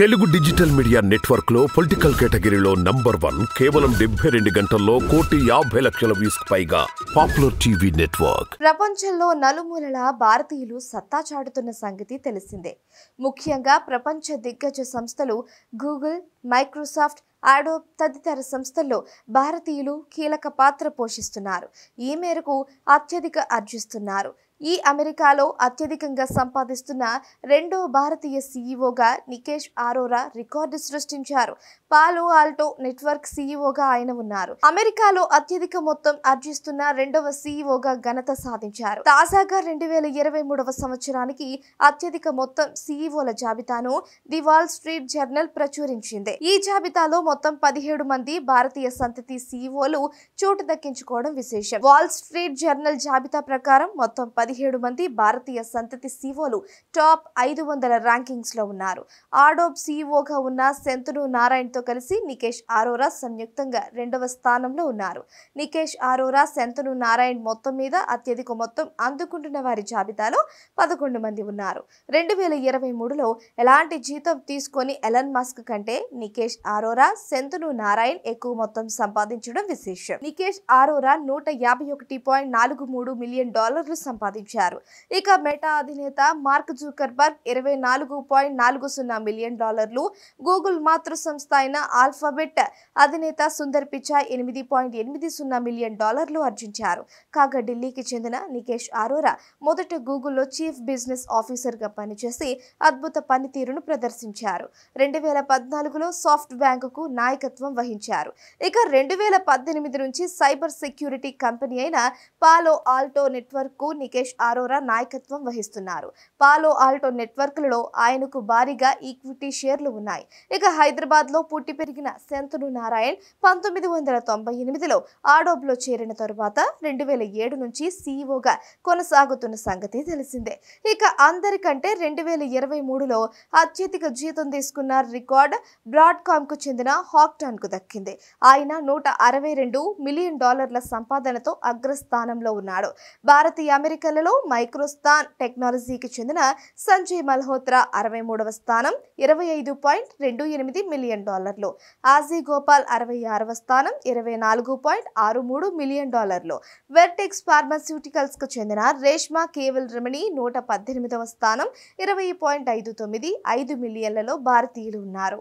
Telugu digital media network లో political కేటగిరీలో number one కేవలం డెబ్బై రెండు గంటల్లో కోటి యాభై లక్షల వ్యూస్ పైగా పాపులర్ టీవీ నెట్వర్క్ ప్రపంచంలో నలుమూలల భారతీయులు సత్తా చాటుతున్న సంగతి తెలిసిందే ముఖ్యంగా ప్రపంచ దిగ్గజ సంస్థలు గూగుల్ మైక్రోసాఫ్ట్ ఆడోబ్ తదితర సంస్థల్లో భారతీయులు కీలక పాత్ర పోషిస్తున్నారు ఈ మేరకు అత్యధిక అర్జిస్తున్నారు ఈ అమెరికాలో అత్యధికంగా సంపాదిస్తున్న రెండో భారతీయ సీఈఓగా నికేష్ ఆరోరా రికార్డు సృష్టించారు పాలో ఆల్టో నెట్వర్క్ సీఈఓగా ఆయన ఉన్నారు అమెరికాలో అత్యధిక మొత్తం అర్జిస్తున్న రెండవ సీఈఓగా ఘనత సాధించారు తాజాగా రెండు వేల ఇరవై మూడవ సంవత్సరానికి అత్యధిక మొత్తం సీఈఓల జాబితాను ది వాల్ స్ట్రీట్ జర్నల్ ప్రచురించింది ఈ జాబితాలో మొత్తం పదిహేడు మంది భారతీయ సంతతి సీఈఓలు చోటు దక్కించుకోవడం విశేషం వాల్ స్ట్రీట్ జర్నల్ జాబితా ప్రకారం మొత్తం పదిహేడు మంది భారతీయ సంతతి సీఓలు టాప్ ఐదు వందల ర్యాంకింగ్స్లో ఉన్నారు ఆడోబ్ సీఓగా ఉన్న సెంతును నారాయణ్తో కలిసి నికేష్ ఆరోరా సంయుక్తంగా రెండవ స్థానంలో ఉన్నారు నికేష్ ఆరోరా శంతను నారాయణ్ మొత్తం మీద అత్యధిక మొత్తం అందుకుంటున్న వారి జాబితాలో పదకొండు మంది ఉన్నారు రెండు వేల ఇరవై మూడులో ఎలాంటి జీతం తీసుకొని ఎలన్ మస్క్ కంటే నికేష్ ఆరోరా శంతును నారాయణ్ ఎక్కువ మొత్తం సంపాదించడం విశేషం నికేష్ ఆరోరా నూట యాభై ఒకటి పాయింట్ నాలుగు మూడు మిలియన్ డాలర్లు సంపాదించారు సాధించారు ఇక మెటా అధినేత మార్క్ జూకర్బర్గ్ ఇరవై నాలుగు పాయింట్ నాలుగు సున్నా మిలియన్ డాలర్లు గూగుల్ మాతృ సంస్థ అయిన ఆల్ఫాబెట్ అధినేత సుందర్ పిచాయ్ ఎనిమిది పాయింట్ ఎనిమిది సున్నా మిలియన్ డాలర్లు ఆర్జించారు కాగా ఢిల్లీకి చెందిన నికేష్ ఆరోరా మొదట గూగుల్లో చీఫ్ బిజినెస్ ఆఫీసర్గా పనిచేసి అద్భుత పనితీరును ప్రదర్శించారు రెండు వేల పద్నాలుగులో సాఫ్ట్ బ్యాంకుకు నాయకత్వం వహించారు ఇక రెండు వేల పద్దెనిమిది నుంచి సైబర్ సెక్యూరిటీ కంపెనీ అయిన పాలో ఆల్టో నెట్వర్క్కు నికేష్ సురేష్ ఆరోరా నాయకత్వం వహిస్తున్నారు పాలో ఆల్టో నెట్వర్క్లలో ఆయనకు భారీగా ఈక్విటీ షేర్లు ఉన్నాయి ఇక హైదరాబాద్లో పుట్టి పెరిగిన శంతను నారాయణ్ పంతొమ్మిది వందల తొంభై ఎనిమిదిలో ఆడోబ్లో చేరిన తరువాత రెండు వేల ఏడు నుంచి సీఈఓగా కొనసాగుతున్న సంగతి తెలిసిందే ఇక అందరికంటే రెండు వేల ఇరవై మూడులో అత్యధిక జీతం తీసుకున్న రికార్డ్ బ్రాడ్కామ్కు చెందిన హాక్టాన్కు దక్కింది ఆయన నూట అరవై రెండు మిలియన్ డాలర్ల సంపాదనతో అగ్రస్థానంలో ఉన్నాడు భారతీయ అమెరికాల స్థానాలలో మైక్రోస్థాన్ టెక్నాలజీకి చెందిన సంజయ్ మల్హోత్రా అరవై మూడవ స్థానం ఇరవై ఐదు పాయింట్ రెండు ఎనిమిది మిలియన్ డాలర్లు ఆజీ గోపాల్ అరవై ఆరవ స్థానం ఇరవై నాలుగు పాయింట్ ఆరు మూడు మిలియన్ డాలర్లు వెర్టెక్స్ ఫార్మస్యూటికల్స్కు చెందిన రేష్మా కేవల్ రమణి నూట పద్దెనిమిదవ స్థానం ఇరవై పాయింట్ ఐదు తొమ్మిది ఐదు మిలియన్లలో భారతీయులు ఉన్నారు